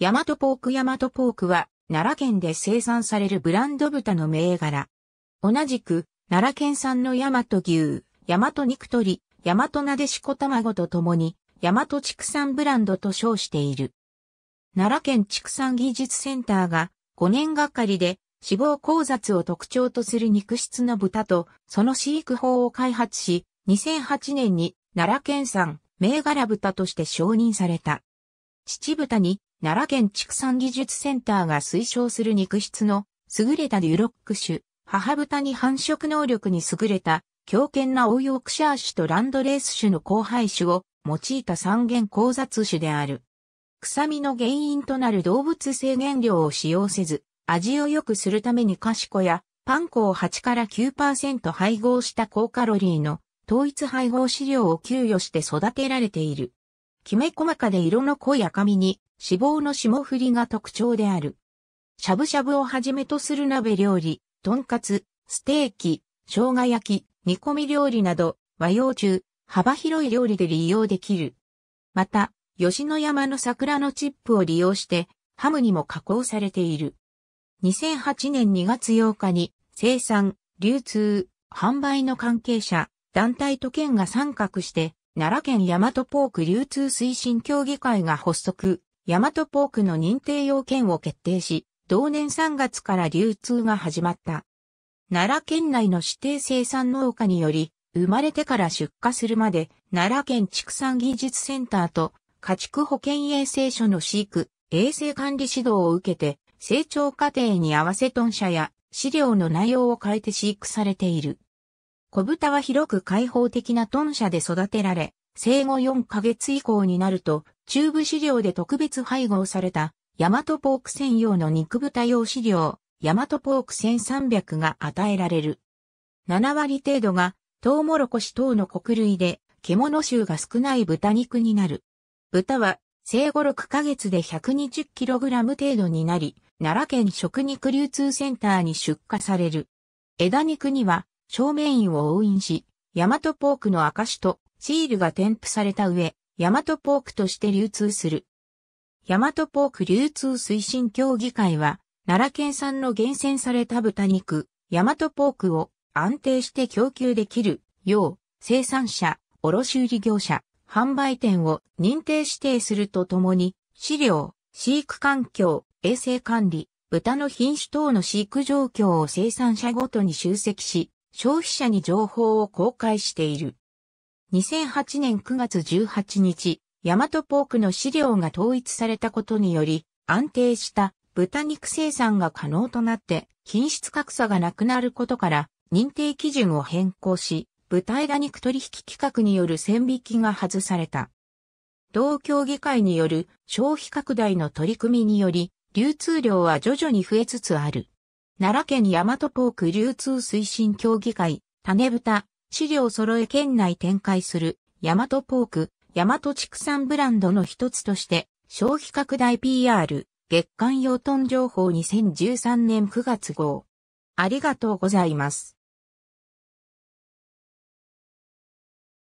ヤマトポークヤマトポークは、奈良県で生産されるブランド豚の銘柄。同じく、奈良県産のヤマト牛、ヤマト肉鳥、ヤマトなでしこ卵と共に、ヤマト畜産ブランドと称している。奈良県畜産技術センターが、5年がかりで、脂肪交雑を特徴とする肉質の豚と、その飼育法を開発し、2008年に奈良県産銘柄豚として承認された。秩豚に奈良県畜産技術センターが推奨する肉質の優れたデュロック種、母豚に繁殖能力に優れた強健なオーヨークシャー種とランドレース種の交配種を用いた三元交雑種である。臭みの原因となる動物性原料を使用せず、味を良くするためにカシコやパン粉を8から9%配合した高カロリーの統一配合飼料を給与して育てられている。きめ細かで色の濃い赤身に脂肪の霜降りが特徴である。しゃぶしゃぶをはじめとする鍋料理、とんかつ、ステーキ、生姜焼き、煮込み料理など和洋中、幅広い料理で利用できる。また、吉野山の桜のチップを利用してハムにも加工されている。2008年2月8日に生産、流通、販売の関係者、団体と県が参画して奈良県大和ポーク流通推進協議会が発足、大和ポークの認定要件を決定し、同年3月から流通が始まった。奈良県内の指定生産農家により、生まれてから出荷するまで、奈良県畜産技術センターと家畜保健衛生所の飼育、衛生管理指導を受けて、成長過程に合わせ豚舎や飼料の内容を変えて飼育されている。小豚は広く開放的な豚舎で育てられ、生後4ヶ月以降になると、中部飼料で特別配合された、ヤマトポーク専用の肉豚用飼料、ヤマトポーク1300が与えられる。7割程度が、トウモロコシ等の穀類で、獣臭が少ない豚肉になる。豚は、生後6ヶ月で 120kg 程度になり、奈良県食肉流通センターに出荷される。枝肉には、正面印を押印し、ヤマトポークの証とシールが添付された上、ヤマトポークとして流通する。ヤマトポーク流通推進協議会は、奈良県産の厳選された豚肉、ヤマトポークを安定して供給できるよう、生産者、卸売業者、販売店を認定指定するとともに、飼料、飼育環境、衛生管理、豚の品種等の飼育状況を生産者ごとに集積し、消費者に情報を公開している。2008年9月18日、ヤマトポークの飼料が統一されたことにより、安定した豚肉生産が可能となって、品質格差がなくなることから、認定基準を変更し、豚枝肉取引規格による線引きが外された。同協議会による消費拡大の取り組みにより、流通量は徐々に増えつつある。奈良県大和ポーク流通推進協議会、種豚、資料揃え県内展開する、大和ポーク、大和畜産ブランドの一つとして、消費拡大 PR、月間養豚情報2013年9月号。ありがとうございます。